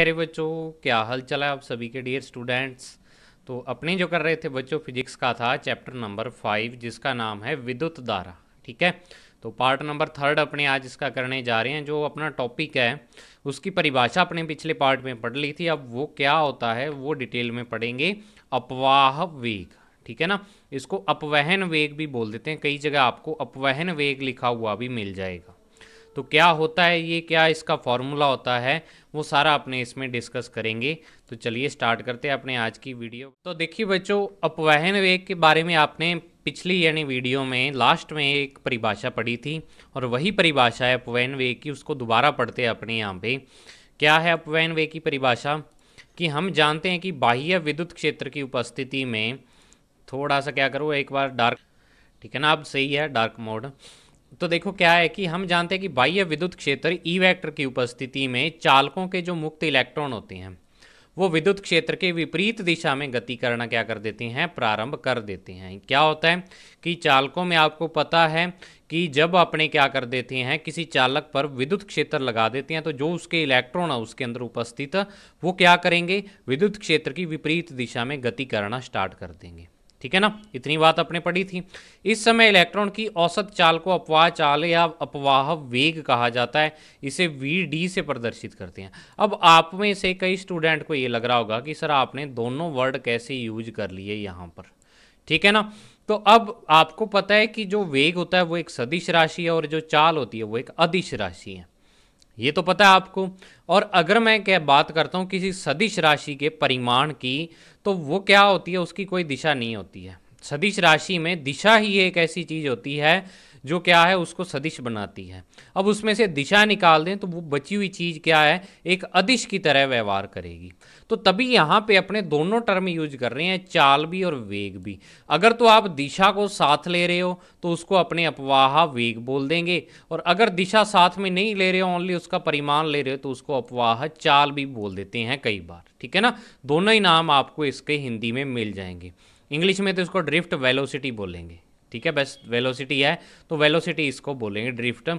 मेरे बच्चों क्या हाल चला है आप सभी के डियर स्टूडेंट्स तो अपने जो कर रहे थे बच्चों फिजिक्स का था चैप्टर नंबर फाइव जिसका नाम है विद्युत धारा ठीक है तो पार्ट नंबर थर्ड अपने आज इसका करने जा रहे हैं जो अपना टॉपिक है उसकी परिभाषा अपने पिछले पार्ट में पढ़ ली थी अब वो क्या होता है वो डिटेल में पढ़ेंगे अपवाह वेग ठीक है ना इसको अपवहन वेग भी बोल देते हैं कई जगह आपको अपवहन वेग लिखा हुआ भी मिल जाएगा तो क्या होता है ये क्या इसका फॉर्मूला होता है वो सारा अपने इसमें डिस्कस करेंगे तो चलिए स्टार्ट करते हैं अपने आज की वीडियो तो देखिए बच्चों अपवहन वेग के बारे में आपने पिछली यानी वीडियो में लास्ट में एक परिभाषा पढ़ी थी और वही परिभाषा है अपवहन वेग की उसको दोबारा पढ़ते हैं अपने यहाँ पे क्या है अपवहन वेग की परिभाषा कि हम जानते हैं कि बाह्य विद्युत क्षेत्र की उपस्थिति में थोड़ा सा क्या करो एक बार डार्क ठीक है ना अब सही है डार्क मोड तो देखो क्या है कि हम जानते हैं कि बाह्य विद्युत क्षेत्र ई e वेक्टर की उपस्थिति में चालकों के जो मुक्त इलेक्ट्रॉन होते हैं वो विद्युत क्षेत्र के विपरीत दिशा में गति करना क्या कर देती हैं प्रारंभ कर देती हैं क्या होता है कि चालकों में आपको पता है कि जब अपने क्या कर देते हैं किसी चालक पर विद्युत क्षेत्र लगा देते हैं तो जो उसके इलेक्ट्रॉन है उसके अंदर उपस्थित वो क्या करेंगे विद्युत क्षेत्र की विपरीत दिशा में गति करना स्टार्ट कर देंगे ठीक है ना इतनी बात अपने पढ़ी थी इस समय इलेक्ट्रॉन की औसत चाल को अपवाह चाल या अपवाह वेग कहा जाता है इसे वी डी से प्रदर्शित करते हैं अब आप में से कई स्टूडेंट को ये लग रहा होगा कि सर आपने दोनों वर्ड कैसे यूज कर लिए यहाँ पर ठीक है ना तो अब आपको पता है कि जो वेग होता है वो एक सदिश राशि है और जो चाल होती है वो एक अदिश राशि है ये तो पता है आपको और अगर मैं क्या बात करता हूँ किसी सदिश राशि के परिमाण की तो वो क्या होती है उसकी कोई दिशा नहीं होती है सदिश राशि में दिशा ही एक ऐसी चीज़ होती है जो क्या है उसको सदिश बनाती है अब उसमें से दिशा निकाल दें तो वो बची हुई चीज़ क्या है एक अदिश की तरह व्यवहार करेगी तो तभी यहाँ पे अपने दोनों टर्म यूज कर रहे हैं चाल भी और वेग भी अगर तो आप दिशा को साथ ले रहे हो तो उसको अपने अपवाह वेग बोल देंगे और अगर दिशा साथ में नहीं ले रहे हो ओनली उसका परिमाण ले रहे हो तो उसको अपवाह चाल भी बोल देते हैं कई बार ठीक है ना दोनों ही नाम आपको इसके हिंदी में मिल जाएंगे इंग्लिश में तो इसको ड्रिफ्ट वेलोसिटी बोलेंगे ठीक है बस वेलोसिटी है तो वेलोसिटी इसको बोलेंगे ड्रिफ्ट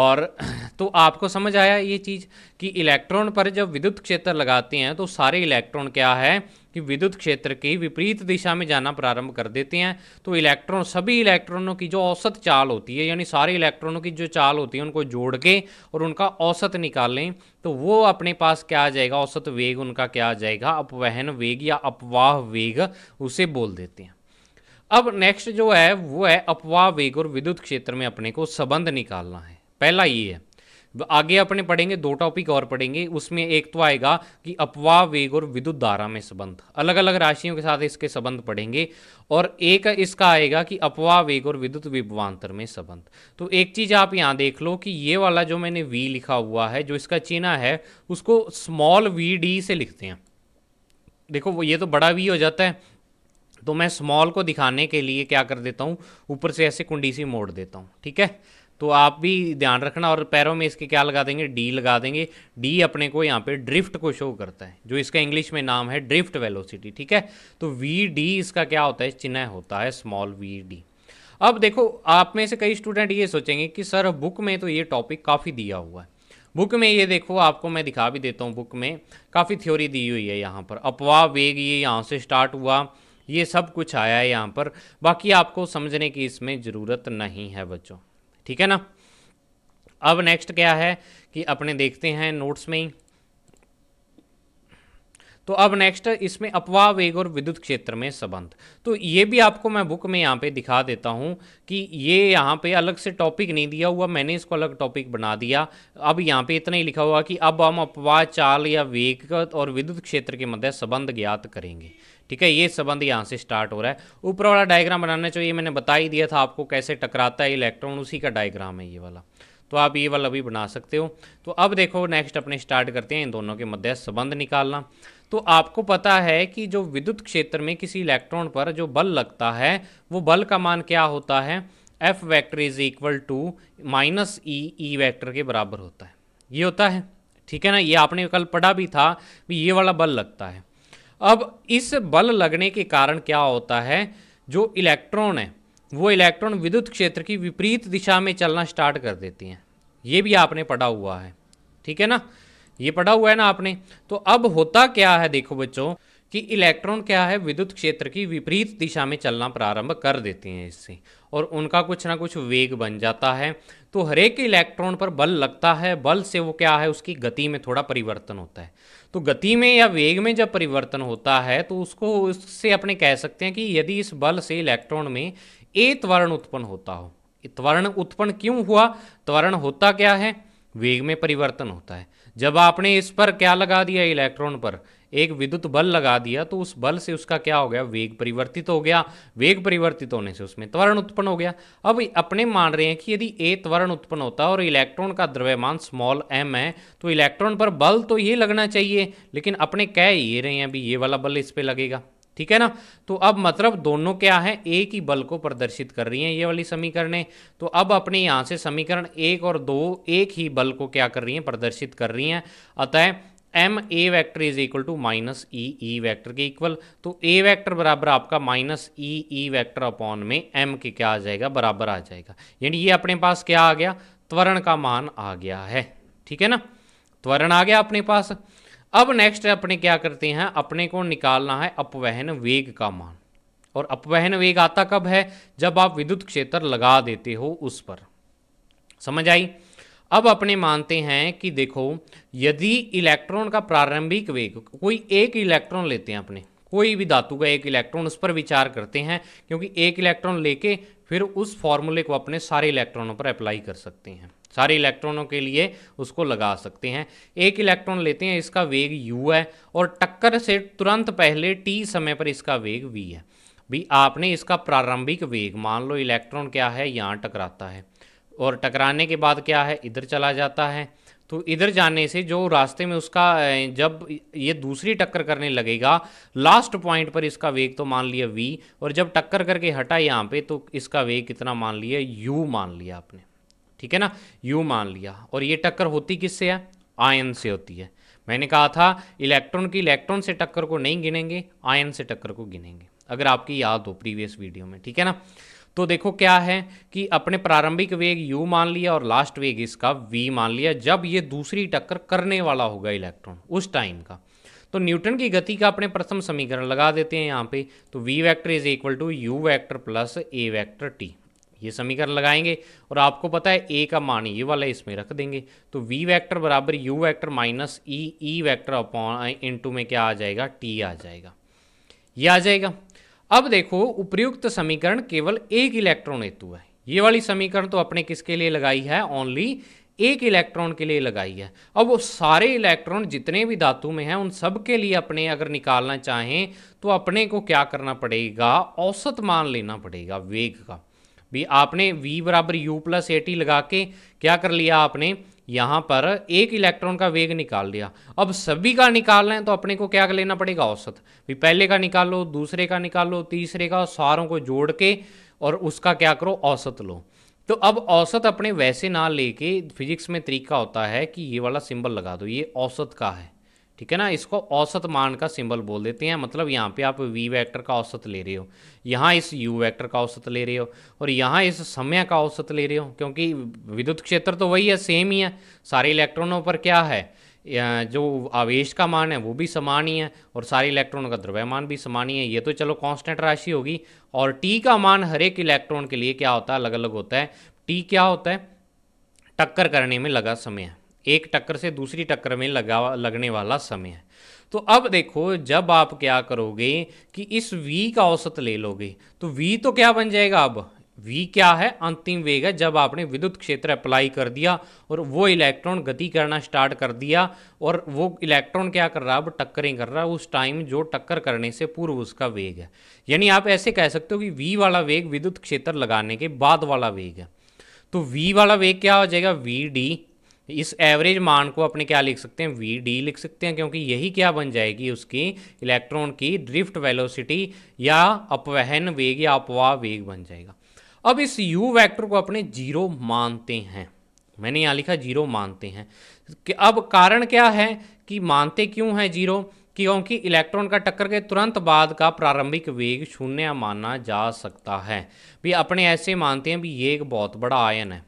और तो आपको समझ आया ये चीज़ कि इलेक्ट्रॉन पर जब विद्युत क्षेत्र लगाते हैं तो सारे इलेक्ट्रॉन क्या है कि विद्युत क्षेत्र की विपरीत दिशा में जाना प्रारंभ कर देते हैं तो इलेक्ट्रॉन सभी इलेक्ट्रॉनों की जो औसत चाल होती है यानी सारे इलेक्ट्रॉनों की जो चाल होती है उनको जोड़ के और उनका औसत निकालें तो वो अपने पास क्या आ जाएगा औसत वेग उनका क्या आ जाएगा अपवहन वेग या अपवाह वेग उसे बोल देते हैं अब नेक्स्ट जो है वो है अपवाह वेग और विद्युत क्षेत्र में अपने को संबंध निकालना है पहला ये है आगे अपने पढ़ेंगे दो टॉपिक और पढ़ेंगे उसमें एक तो आएगा कि अपवाह वेग और विद्युत धारा में संबंध अलग अलग राशियों के साथ इसके संबंध पढ़ेंगे और एक इसका आएगा कि अपवाह वेग और विद्युत विभवान्तर में संबंध तो एक चीज़ आप यहाँ देख लो कि ये वाला जो मैंने वी लिखा हुआ है जो इसका चिन्ह है उसको स्मॉल वी डी से लिखते हैं देखो ये तो बड़ा वी हो जाता है तो मैं स्मॉल को दिखाने के लिए क्या कर देता हूँ ऊपर से ऐसे कुंडी सी मोड़ देता हूँ ठीक है तो आप भी ध्यान रखना और पैरों में इसके क्या लगा देंगे डी लगा देंगे डी अपने को यहाँ पे ड्रिफ्ट को शो करता है जो इसका इंग्लिश में नाम है ड्रिफ्ट वेलोसिटी ठीक है तो वी डी इसका क्या होता है चिन्ह होता है स्मॉल वी डी अब देखो आप में से कई स्टूडेंट ये सोचेंगे कि सर बुक में तो ये टॉपिक काफ़ी दिया हुआ है बुक में ये देखो आपको मैं दिखा भी देता हूँ बुक में काफ़ी थ्योरी दी हुई है यहाँ पर अपवा वेग ये यहाँ से स्टार्ट हुआ ये सब कुछ आया है यहाँ पर बाकी आपको समझने की इसमें ज़रूरत नहीं है बच्चों ठीक है ना अब नेक्स्ट क्या है कि अपने देखते हैं नोट्स में ही तो अब नेक्स्ट इसमें अपवाह वेग और विद्युत क्षेत्र में संबंध तो ये भी आपको मैं बुक में यहाँ पे दिखा देता हूँ कि ये यहाँ पे अलग से टॉपिक नहीं दिया हुआ मैंने इसको अलग टॉपिक बना दिया अब यहाँ पे इतना ही लिखा हुआ कि अब हम अपवाह चाल या वेग और विद्युत क्षेत्र के मध्य संबंध ज्ञात करेंगे ठीक है ये संबंध यहाँ से स्टार्ट हो रहा है ऊपर वाला डायग्राम बनाना चाहिए मैंने बता ही दिया था आपको कैसे टकराता है इलेक्ट्रॉन उसी का डायग्राम है ये वाला तो आप ये वाला भी बना सकते हो तो अब देखो नेक्स्ट अपने स्टार्ट करते हैं इन दोनों के मध्य संबंध निकालना तो आपको पता है कि जो विद्युत क्षेत्र में किसी इलेक्ट्रॉन पर जो बल लगता है वो बल का मान क्या होता है F vector is equal to minus E E vector के बराबर होता है ये होता है ठीक है ना ये आपने कल पढ़ा भी था भी ये वाला बल लगता है अब इस बल लगने के कारण क्या होता है जो इलेक्ट्रॉन है वो इलेक्ट्रॉन विद्युत क्षेत्र की विपरीत दिशा में चलना स्टार्ट कर देती हैं ये भी आपने पढ़ा हुआ है ठीक है ना ये पढ़ा हुआ है ना आपने तो अब होता क्या है देखो बच्चों कि इलेक्ट्रॉन क्या है विद्युत क्षेत्र की विपरीत दिशा में चलना प्रारंभ कर देते हैं इससे और उनका कुछ ना कुछ वेग बन जाता है तो हरेक इलेक्ट्रॉन पर बल लगता है बल से वो क्या है उसकी गति में थोड़ा परिवर्तन होता है तो गति में या वेग में जब परिवर्तन होता है तो उसको उससे अपने कह सकते हैं कि यदि इस बल से इलेक्ट्रॉन में ए त्वरण उत्पन्न होता हो त्वरण उत्पन्न क्यों हुआ त्वरण होता क्या है वेग में परिवर्तन होता है जब आपने इस पर क्या लगा दिया इलेक्ट्रॉन पर एक विद्युत बल लगा दिया तो उस बल से उसका क्या हो गया वेग परिवर्तित हो गया वेग परिवर्तित होने से उसमें त्वरण उत्पन्न हो गया अब अपने मान रहे हैं कि यदि ए त्वरण उत्पन्न होता है और इलेक्ट्रॉन का द्रव्यमान स्मॉल एम है तो इलेक्ट्रॉन पर बल तो ये लगना चाहिए लेकिन अपने कह ये रहे हैं अभी ये वाला बल इस पर लगेगा ठीक है ना तो अब मतलब दोनों क्या है एक ही बल को प्रदर्शित कर रही हैं ये वाली समीकरणें तो अब अपने यहाँ से समीकरण एक और दो एक ही बल को क्या कर रही हैं प्रदर्शित कर रही हैं अतः M A vector is equal to minus E E vector के इक्वल तो ए वैक्टर बराबर आपका minus E E vector upon में एम के क्या आ जाएगा बराबर आ जाएगा यानी ये अपने पास क्या आ गया त्वरण का मान आ गया है ठीक है ना त्वरण आ गया अपने पास अब नेक्स्ट अपने क्या करते हैं अपने को निकालना है अपवहन वेग का मान और अपवहन वेग आता कब है जब आप विद्युत क्षेत्र लगा देते हो उस पर समझ आई अब अपने मानते हैं कि देखो यदि इलेक्ट्रॉन का प्रारंभिक वेग कोई एक इलेक्ट्रॉन लेते हैं अपने कोई भी धातु का एक इलेक्ट्रॉन उस पर विचार करते हैं क्योंकि एक इलेक्ट्रॉन लेके फिर उस फॉर्मूले को अपने सारे इलेक्ट्रॉनों पर अप्लाई कर सकते हैं सारे इलेक्ट्रॉनों के लिए उसको लगा सकते हैं एक इलेक्ट्रॉन लेते हैं इसका वेग u है और टक्कर से तुरंत पहले t समय पर इसका वेग v है भी आपने इसका प्रारंभिक वेग मान लो इलेक्ट्रॉन क्या है यहाँ टकराता है और टकराने के बाद क्या है इधर चला जाता है तो इधर जाने से जो रास्ते में उसका जब ये दूसरी टक्कर करने लगेगा लास्ट पॉइंट पर इसका वेग तो मान लिया वी और जब टक्कर करके हटा यहाँ पे तो इसका वेग कितना मान लिया यू मान लिया आपने ठीक है ना यू मान लिया और ये टक्कर होती किससे है आयन से होती है मैंने कहा था इलेक्ट्रॉन की इलेक्ट्रॉन से टक्कर को नहीं गिनेंगे आयन से टक्कर को गिनेंगे अगर आपकी याद हो प्रीवियस वीडियो में ठीक है ना तो देखो क्या है कि अपने प्रारंभिक वेग u मान लिया और लास्ट वेग इसका v मान लिया जब ये दूसरी टक्कर करने वाला होगा इलेक्ट्रॉन उस टाइम का तो न्यूटन की गति का अपने प्रथम समीकरण लगा देते हैं यहाँ पे तो v vector is equal to U vector plus A vector T ये समीकरण लगाएंगे और आपको पता है ए का मान ये वाला इसमें रख देंगे तो वी वैक्टर बराबर U vector minus E E vector upon into में क्या आ जाएगा टी आ जाएगा ये आ जाएगा अब देखो उपयुक्त समीकरण केवल एक इलेक्ट्रॉन हेतु है ये वाली समीकरण तो अपने किसके लिए लगाई है ओनली एक इलेक्ट्रॉन के लिए लगाई है अब वो सारे इलेक्ट्रॉन जितने भी धातु में हैं उन सब के लिए अपने अगर निकालना चाहें तो अपने को क्या करना पड़ेगा औसत मान लेना पड़ेगा वेग का भी आपने v बराबर यू प्लस ए लगा के क्या कर लिया आपने यहाँ पर एक इलेक्ट्रॉन का वेग निकाल लिया अब सभी का निकालना है तो अपने को क्या लेना पड़ेगा औसत भी पहले का निकालो दूसरे का निकालो तीसरे का सारों को जोड़ के और उसका क्या करो औसत लो तो अब औसत अपने वैसे ना लेके फिजिक्स में तरीका होता है कि ये वाला सिंबल लगा दो ये औसत का है ठीक है ना इसको औसत मान का सिंबल बोल देते हैं मतलब यहाँ पे आप वी वेक्टर का औसत ले रहे हो यहाँ इस यू वेक्टर का औसत ले रहे हो और यहाँ इस समय का औसत ले रहे हो क्योंकि विद्युत क्षेत्र तो वही है सेम ही है सारे इलेक्ट्रॉनों पर क्या है जो आवेश का मान है वो भी समान ही है और सारे इलेक्ट्रॉन का द्रव्यमान भी समान ही है ये तो चलो कांस्टेंट राशि होगी और टी का मान हर एक इलेक्ट्रॉन के लिए क्या होता है अलग अलग होता है टी क्या होता है टक्कर करने में लगा समय है एक टक्कर से दूसरी टक्कर में लगा लगने वाला समय है तो अब देखो जब आप क्या करोगे कि इस v का औसत ले लोगे तो v तो क्या बन जाएगा अब v क्या है अंतिम वेग है जब आपने विद्युत क्षेत्र अप्लाई कर दिया और वो इलेक्ट्रॉन गति करना स्टार्ट कर दिया और वो इलेक्ट्रॉन क्या कर रहा है अब टक्करें कर रहा है उस टाइम जो टक्कर करने से पूर्व उसका वेग है यानी आप ऐसे कह सकते हो कि वी वाला वेग विद्युत क्षेत्र लगाने के बाद वाला वेग है तो वी वाला वेग क्या हो जाएगा वी डी इस एवरेज मान को अपने क्या लिख सकते हैं वी डी लिख सकते हैं क्योंकि यही क्या बन जाएगी उसकी इलेक्ट्रॉन की ड्रिफ्ट वेलोसिटी या अपवहन वेग या अपवाह वेग बन जाएगा अब इस यू वैक्टर को अपने जीरो मानते हैं मैंने यहाँ लिखा जीरो मानते हैं कि अब कारण क्या है कि मानते क्यों हैं जीरो क्योंकि इलेक्ट्रॉन का टक्कर के तुरंत बाद का प्रारंभिक वेग शून्य माना जा सकता है भी अपने ऐसे मानते हैं भी ये एक बहुत बड़ा आयन है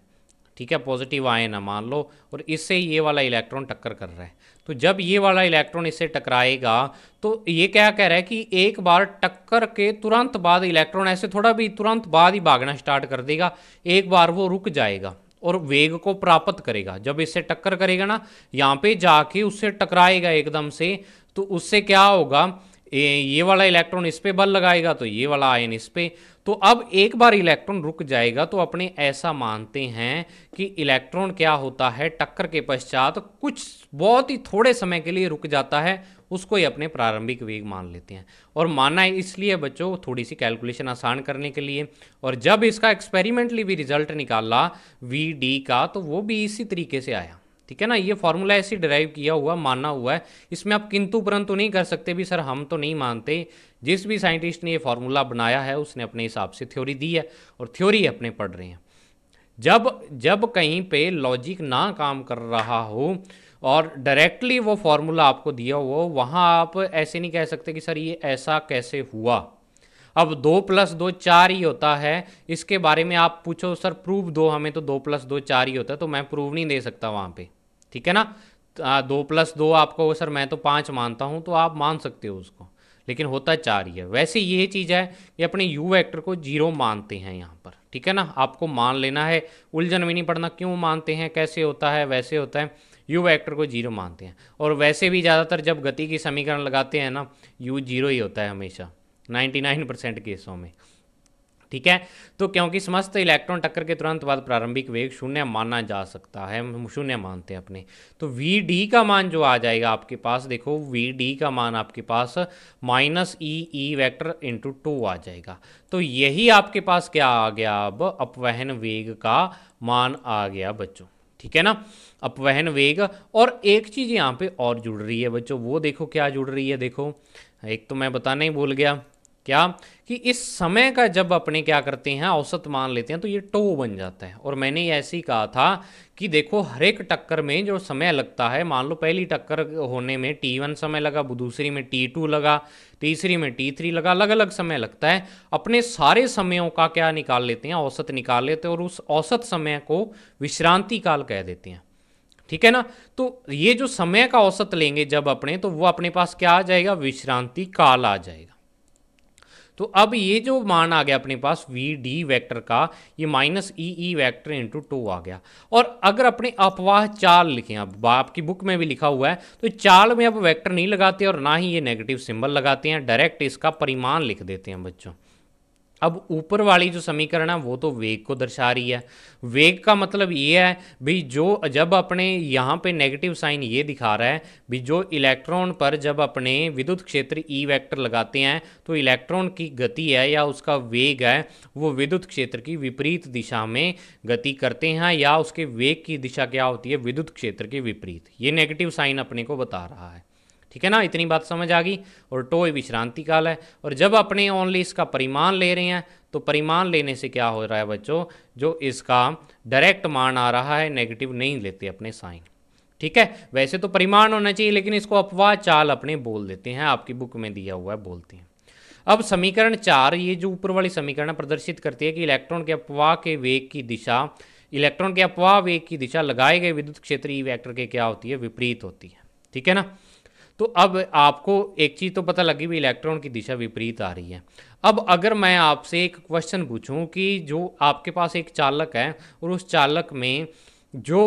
ठीक है पॉजिटिव आए ना मान लो और इससे ये वाला इलेक्ट्रॉन टक्कर कर रहा है तो जब ये वाला इलेक्ट्रॉन इससे टकराएगा तो ये क्या कह रहा है कि एक बार टक्कर के तुरंत बाद इलेक्ट्रॉन ऐसे थोड़ा भी तुरंत बाद ही भागना स्टार्ट कर देगा एक बार वो रुक जाएगा और वेग को प्राप्त करेगा जब इससे टक्कर करेगा ना यहाँ पे जाके उससे टकराएगा एकदम से तो उससे क्या होगा ये वाला इलेक्ट्रॉन इस पे बल लगाएगा तो ये वाला आयन इस पे तो अब एक बार इलेक्ट्रॉन रुक जाएगा तो अपने ऐसा मानते हैं कि इलेक्ट्रॉन क्या होता है टक्कर के पश्चात कुछ बहुत ही थोड़े समय के लिए रुक जाता है उसको ही अपने प्रारंभिक वेग मान लेते हैं और माना है इसलिए बच्चों थोड़ी सी कैलकुलेशन आसान करने के लिए और जब इसका एक्सपेरिमेंटली भी रिजल्ट निकाला वी डी का तो वो भी इसी तरीके से आया ठीक है ना ये फॉर्मूला ऐसे डिराइव किया हुआ माना हुआ है इसमें आप किंतु परंतु नहीं कर सकते भी सर हम तो नहीं मानते जिस भी साइंटिस्ट ने ये फॉर्मूला बनाया है उसने अपने हिसाब से थ्योरी दी है और थ्योरी अपने पढ़ रहे हैं जब जब कहीं पे लॉजिक ना काम कर रहा हो और डायरेक्टली वो फॉर्मूला आपको दिया हो वहाँ आप ऐसे नहीं कह सकते कि सर ये ऐसा कैसे हुआ अब दो प्लस दो चार ही होता है इसके बारे में आप पूछो सर प्रूफ दो हमें तो दो प्लस दो चार ही होता है तो मैं प्रूफ नहीं दे सकता वहाँ पे ठीक है ना आ, दो प्लस दो आपको सर मैं तो पाँच मानता हूँ तो आप मान सकते हो उसको लेकिन होता चार ही है वैसे ये चीज़ है कि अपने यू वेक्टर को जीरो मानते हैं यहाँ पर ठीक है ना आपको मान लेना है उलझन भी नहीं पड़ना क्यों मानते हैं कैसे होता है वैसे होता है यू वेक्टर को जीरो मानते हैं और वैसे भी ज़्यादातर जब गति की समीकरण लगाते हैं ना यू जीरो ही होता है हमेशा नाइन परसेंट केसों में ठीक है तो क्योंकि समस्त इलेक्ट्रॉन टक्कर के तुरंत बाद प्रारंभिक वेग शून्य माना जा सकता है हम शून्य मानते हैं अपने तो वी डी का मान जो आ जाएगा आपके पास देखो वी डी का मान आपके पास minus E E vector into two आ जाएगा तो यही आपके पास क्या आ गया अब अपवहन वेग का मान आ गया बच्चों ठीक है ना अपवहन वेग और एक चीज़ यहाँ पे और जुड़ रही है बच्चों वो देखो क्या जुड़ रही है देखो एक तो मैं बताना ही भूल गया क्या कि इस समय का जब अपने क्या करते हैं औसत मान लेते हैं तो ये टो बन जाता है और मैंने ऐसे ही कहा था कि देखो हर एक टक्कर में जो समय लगता है मान लो पहली टक्कर होने में टी वन समय लगा दूसरी में टी टू लगा तीसरी में टी थ्री लगा अलग अलग समय लगता है अपने सारे समयों का क्या निकाल लेते हैं औसत निकाल लेते हैं और उस औसत समय को विश्रांति काल कह देते हैं ठीक है ना तो ये जो समय का औसत लेंगे जब अपने तो वो अपने पास क्या आ जाएगा विश्रांति काल आ जाएगा तो अब ये जो मान आ गया अपने पास वी डी वैक्टर का ये minus E E vector into two आ गया और अगर अपने अपवाह चाल लिखें अब आपकी बुक में भी लिखा हुआ है तो चाल में अब वैक्टर नहीं लगाते और ना ही ये नेगेटिव सिंबल लगाते हैं डायरेक्ट इसका परिमाण लिख देते हैं बच्चों अब ऊपर वाली जो समीकरण है वो तो वेग को दर्शा रही है वेग का मतलब ये है भी जो जब अपने यहाँ पे नेगेटिव साइन ये दिखा रहा है भी जो इलेक्ट्रॉन पर जब अपने विद्युत क्षेत्र ई e वेक्टर लगाते हैं तो इलेक्ट्रॉन की गति है या उसका वेग है वो विद्युत क्षेत्र की विपरीत दिशा में गति करते हैं या उसके वेग की दिशा क्या होती है विद्युत क्षेत्र के विपरीत ये नेगेटिव साइन अपने को बता रहा है ठीक है ना इतनी बात समझ आ गई और टोय विश्रांति काल है और जब अपने ओनली इसका परिमाण ले रहे हैं तो परिमाण लेने से क्या हो रहा है बच्चों जो इसका डायरेक्ट मान आ रहा है नेगेटिव नहीं लेते अपने साइन ठीक है वैसे तो परिमाण होना चाहिए लेकिन इसको अपवाह चाल अपने बोल देते हैं आपकी बुक में दिया हुआ है बोलते हैं अब समीकरण चार ये जो ऊपर वाली समीकरण प्रदर्शित करती है कि इलेक्ट्रॉन के अपवाह के वेग की दिशा इलेक्ट्रॉन के अपवाह वेग की दिशा लगाए गए विद्युत क्षेत्र ई e वेक्टर के क्या होती है विपरीत होती है ठीक है ना तो अब आपको एक चीज़ तो पता लगी भी इलेक्ट्रॉन की दिशा विपरीत आ रही है अब अगर मैं आपसे एक क्वेश्चन पूछूं कि जो आपके पास एक चालक है और उस चालक में जो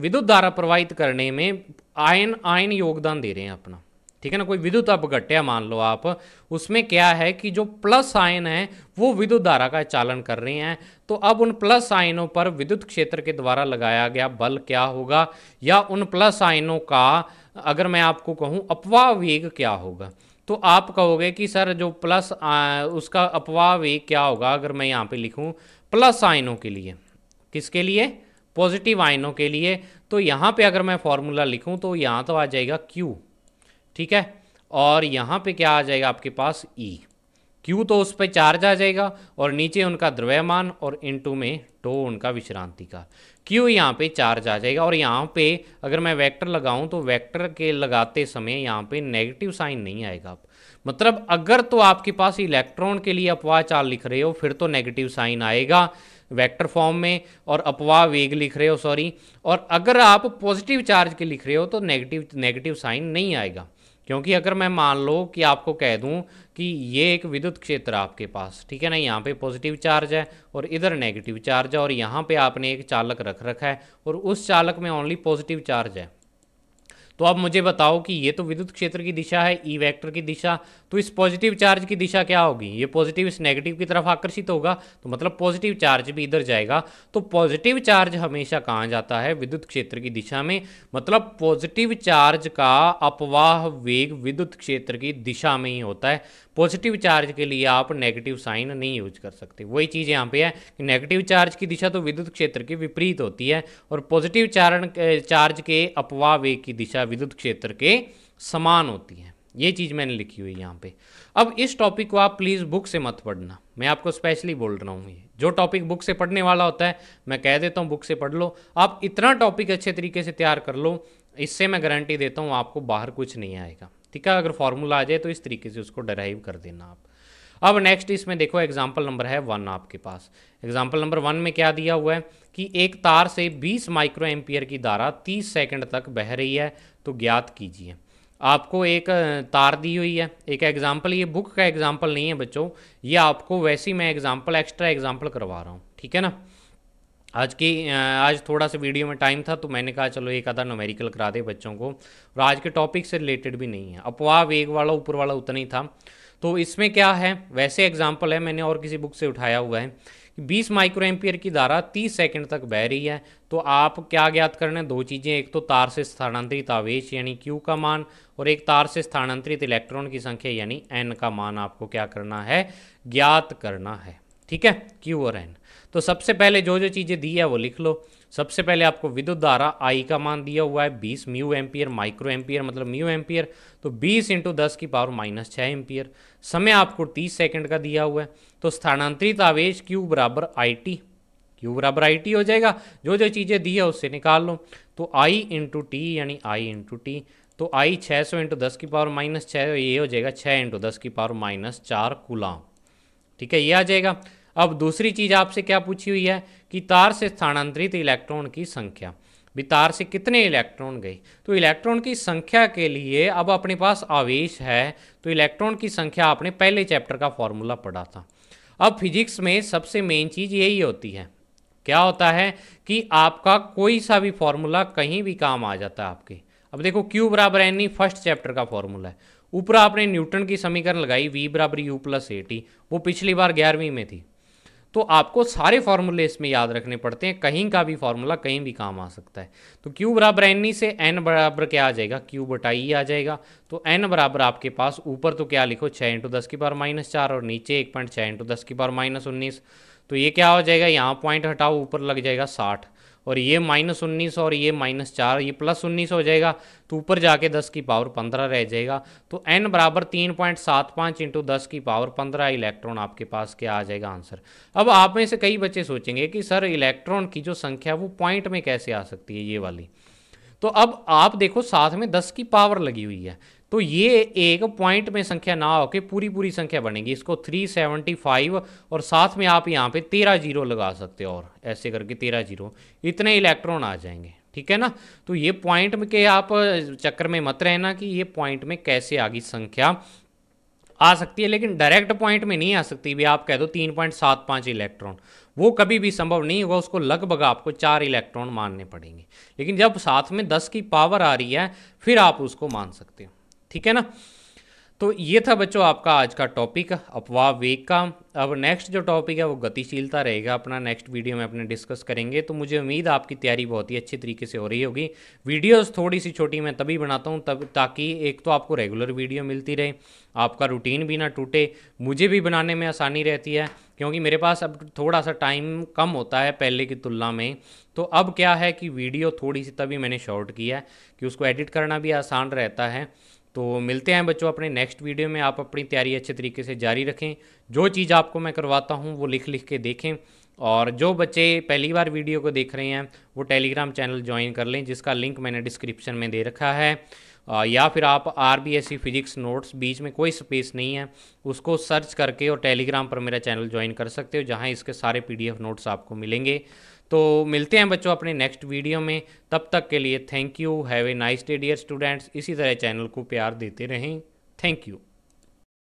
विद्युत धारा प्रवाहित करने में आयन आयन योगदान दे रहे हैं अपना ठीक है ना कोई विद्युत अब घटे मान लो आप उसमें क्या है कि जो प्लस आयन है वो विद्युत धारा का चालन कर रहे हैं तो अब उन प्लस आयनों पर विद्युत क्षेत्र के द्वारा लगाया गया बल क्या होगा या उन प्लस आयनों का अगर मैं आपको कहूँ अपवाह वेग क्या होगा तो आप कहोगे कि सर जो प्लस आ, उसका अपवाह वेग क्या होगा अगर मैं यहाँ पे लिखूँ प्लस आयनों के लिए किसके लिए पॉजिटिव आयनों के लिए तो यहाँ पे अगर मैं फॉर्मूला लिखूँ तो यहाँ तो आ जाएगा क्यू ठीक है और यहाँ पे क्या आ जाएगा आपके पास ई e. क्यू तो उस पर चार्ज आ जाएगा और नीचे उनका द्रव्यमान और इनटू में टो उनका विश्रांति का क्यू यहाँ पे चार्ज आ जाएगा और यहाँ पे अगर मैं वेक्टर लगाऊं तो वेक्टर के लगाते समय यहाँ पे नेगेटिव साइन नहीं आएगा मतलब अगर तो आपके पास इलेक्ट्रॉन के लिए अपवाह चार लिख रहे हो फिर तो नेगेटिव साइन आएगा वेक्टर फॉर्म में और अपवाह वेग लिख रहे हो सॉरी और अगर आप पॉजिटिव चार्ज के लिख रहे हो तो नेगेटिव नेगेटिव साइन नहीं आएगा क्योंकि अगर मैं मान लो कि आपको कह दूं कि ये एक विद्युत क्षेत्र आपके पास ठीक है ना यहाँ पे पॉजिटिव चार्ज है और इधर नेगेटिव चार्ज है और यहाँ पे आपने एक चालक रख रखा है और उस चालक में ओनली पॉजिटिव चार्ज है तो आप मुझे बताओ कि ये तो विद्युत क्षेत्र की दिशा है ई e वेक्टर की दिशा तो इस पॉजिटिव चार्ज की दिशा क्या होगी ये पॉजिटिव इस नेगेटिव की तरफ आकर्षित होगा तो मतलब पॉजिटिव चार्ज भी इधर जाएगा तो पॉजिटिव चार्ज हमेशा कहाँ जाता है विद्युत क्षेत्र की दिशा में मतलब पॉजिटिव चार्ज का अपवाह वेग विद्युत क्षेत्र की दिशा में ही होता है पॉजिटिव चार्ज के लिए आप नेगेटिव साइन नहीं यूज कर सकते वही चीज़ यहाँ पे है कि नेगेटिव चार्ज की दिशा तो विद्युत क्षेत्र के विपरीत होती है और पॉजिटिव चारण चार्ज के अपवाह वेग की दिशा विद्युत क्षेत्र के समान होती है ये चीज़ मैंने लिखी हुई यहाँ पे अब इस टॉपिक को आप प्लीज़ बुक से मत पढ़ना मैं आपको स्पेशली बोल रहा हूँ ये जो टॉपिक बुक से पढ़ने वाला होता है मैं कह देता हूँ बुक से पढ़ लो आप इतना टॉपिक अच्छे तरीके से तैयार कर लो इससे मैं गारंटी देता हूँ आपको बाहर कुछ नहीं आएगा ठीक है अगर फॉर्मूला आ जाए तो इस तरीके से उसको डराइव कर देना आप अब नेक्स्ट इसमें देखो एग्जाम्पल नंबर है वन आपके पास एग्जाम्पल नंबर वन में क्या दिया हुआ है कि एक तार से 20 माइक्रो एम्पियर की धारा 30 सेकंड तक बह रही है तो ज्ञात कीजिए आपको एक तार दी हुई है एक एग्जाम्पल ये बुक का एग्जाम्पल नहीं है बच्चों ये आपको वैसी मैं एग्जाम्पल एक्स्ट्रा एग्जाम्पल करवा रहा हूँ ठीक है ना आज की आज थोड़ा सा वीडियो में टाइम था तो मैंने कहा चलो एक आधा नोमेरिकल करा दे बच्चों को और आज के टॉपिक से रिलेटेड भी नहीं है अपवाह वेग वाला ऊपर वाला उतना ही था तो इसमें क्या है वैसे एग्जाम्पल है मैंने और किसी बुक से उठाया हुआ है कि बीस माइक्रो एम्पियर की धारा तीस सेकंड तक बह रही है तो आप क्या ज्ञात करना है दो चीज़ें एक तो तार से स्थानांतरित आवेश यानी क्यू का मान और एक तार से स्थानांतरित इलेक्ट्रॉन की संख्या यानी एन का मान आपको क्या करना है ज्ञात करना है ठीक है क्यू और एन तो सबसे पहले जो जो चीज़ें दी है वो लिख लो सबसे पहले आपको विद्युत धारा आई का मान दिया हुआ है 20 म्यू एम्पियर माइक्रो एम्पियर मतलब म्यू एम्पियर तो 20 इंटू दस की पावर माइनस छः एम्पियर समय आपको 30 सेकंड का दिया हुआ है तो स्थानांतरित आवेश क्यू बराबर आई टी क्यू बराबर आई टी हो जाएगा जो जो चीज़ें दी है उससे निकाल लो तो आई इंटू टी यानी आई इंटू टी तो आई छः सौ इंटू दस की पावर माइनस छः ये हो जाएगा छः इंटू दस की पावर माइनस चार कुलाम ठीक है ये आ जाएगा अब दूसरी चीज़ आपसे क्या पूछी हुई है कि तार से स्थानांतरित इलेक्ट्रॉन की संख्या भी तार से कितने इलेक्ट्रॉन गए तो इलेक्ट्रॉन की संख्या के लिए अब अपने पास आवेश है तो इलेक्ट्रॉन की संख्या आपने पहले चैप्टर का फॉर्मूला पढ़ा था अब फिजिक्स में सबसे मेन चीज़ यही होती है क्या होता है कि आपका कोई सा भी फॉर्मूला कहीं भी काम आ जाता है आपके अब देखो क्यू बराबर एन e, फर्स्ट चैप्टर का फॉर्मूला है ऊपर आपने न्यूटन की समीकरण लगाई वी बराबर यू प्लस ए टी वो पिछली बार ग्यारहवीं में थी तो आपको सारे फॉर्मूले इसमें याद रखने पड़ते हैं कहीं का भी फॉर्मूला कहीं भी काम आ सकता है तो क्यू बराबर एन ई से एन बराबर क्या आ जाएगा क्यू बटा ई आ जाएगा तो एन बराबर आपके पास ऊपर तो क्या लिखो छः इंटू दस की पावर माइनस चार और नीचे एक पॉइंट छः इंटू दस की पावर माइनस उन्नीस तो ये क्या हो जाएगा यहाँ पॉइंट हटाओ ऊपर लग जाएगा साठ और ये माइनस उन्नीस और ये माइनस चार ये प्लस उन्नीस हो जाएगा तो ऊपर जाके दस की पावर पंद्रह रह जाएगा तो एन बराबर तीन पॉइंट सात पाँच इंटू दस की पावर पंद्रह इलेक्ट्रॉन आपके पास क्या आ जाएगा आंसर अब आप में से कई बच्चे सोचेंगे कि सर इलेक्ट्रॉन की जो संख्या वो पॉइंट में कैसे आ सकती है ये वाली तो अब आप देखो साथ में दस की पावर लगी हुई है तो ये एक पॉइंट में संख्या ना होके पूरी पूरी संख्या बनेगी इसको 375 और साथ में आप यहाँ पे तेरह जीरो लगा सकते हो और ऐसे करके तेरह जीरो इतने इलेक्ट्रॉन आ जाएंगे ठीक है ना तो ये पॉइंट के आप चक्कर में मत रहना कि ये पॉइंट में कैसे आ गई संख्या आ सकती है लेकिन डायरेक्ट पॉइंट में नहीं आ सकती भी आप कह दो तीन पॉइंट सात पाँच इलेक्ट्रॉन वो कभी भी संभव नहीं होगा उसको लगभग आपको चार इलेक्ट्रॉन मानने पड़ेंगे लेकिन जब साथ में दस की पावर आ रही है फिर आप उसको मान सकते हो ठीक है ना तो ये था बच्चों आपका आज का टॉपिक अपवाह वेग का अब नेक्स्ट जो टॉपिक है वो गतिशीलता रहेगा अपना नेक्स्ट वीडियो में अपने डिस्कस करेंगे तो मुझे उम्मीद आपकी तैयारी बहुत ही अच्छी तरीके से हो रही होगी वीडियोस थोड़ी सी छोटी मैं तभी बनाता हूँ तब ताकि एक तो आपको रेगुलर वीडियो मिलती रहे आपका रूटीन भी ना टूटे मुझे भी बनाने में आसानी रहती है क्योंकि मेरे पास अब थोड़ा सा टाइम कम होता है पहले की तुलना में तो अब क्या है कि वीडियो थोड़ी सी तभी मैंने शॉर्ट किया है कि उसको एडिट करना भी आसान रहता है तो मिलते हैं बच्चों अपने नेक्स्ट वीडियो में आप अपनी तैयारी अच्छे तरीके से जारी रखें जो चीज़ आपको मैं करवाता हूँ वो लिख लिख के देखें और जो बच्चे पहली बार वीडियो को देख रहे हैं वो टेलीग्राम चैनल ज्वाइन कर लें जिसका लिंक मैंने डिस्क्रिप्शन में दे रखा है या फिर आप R B S C physics notes बीच में कोई स्पेस नहीं है उसको सर्च करके और टेलीग्राम पर मेरा चैनल ज्वाइन कर सकते हो जहाँ इसके सारे पी डी एफ नोट्स आपको मिलेंगे तो मिलते हैं बच्चों अपने नेक्स्ट वीडियो में तब तक के लिए thank you have a nice day dear students इसी तरह चैनल को प्यार देते रहें थैंक यू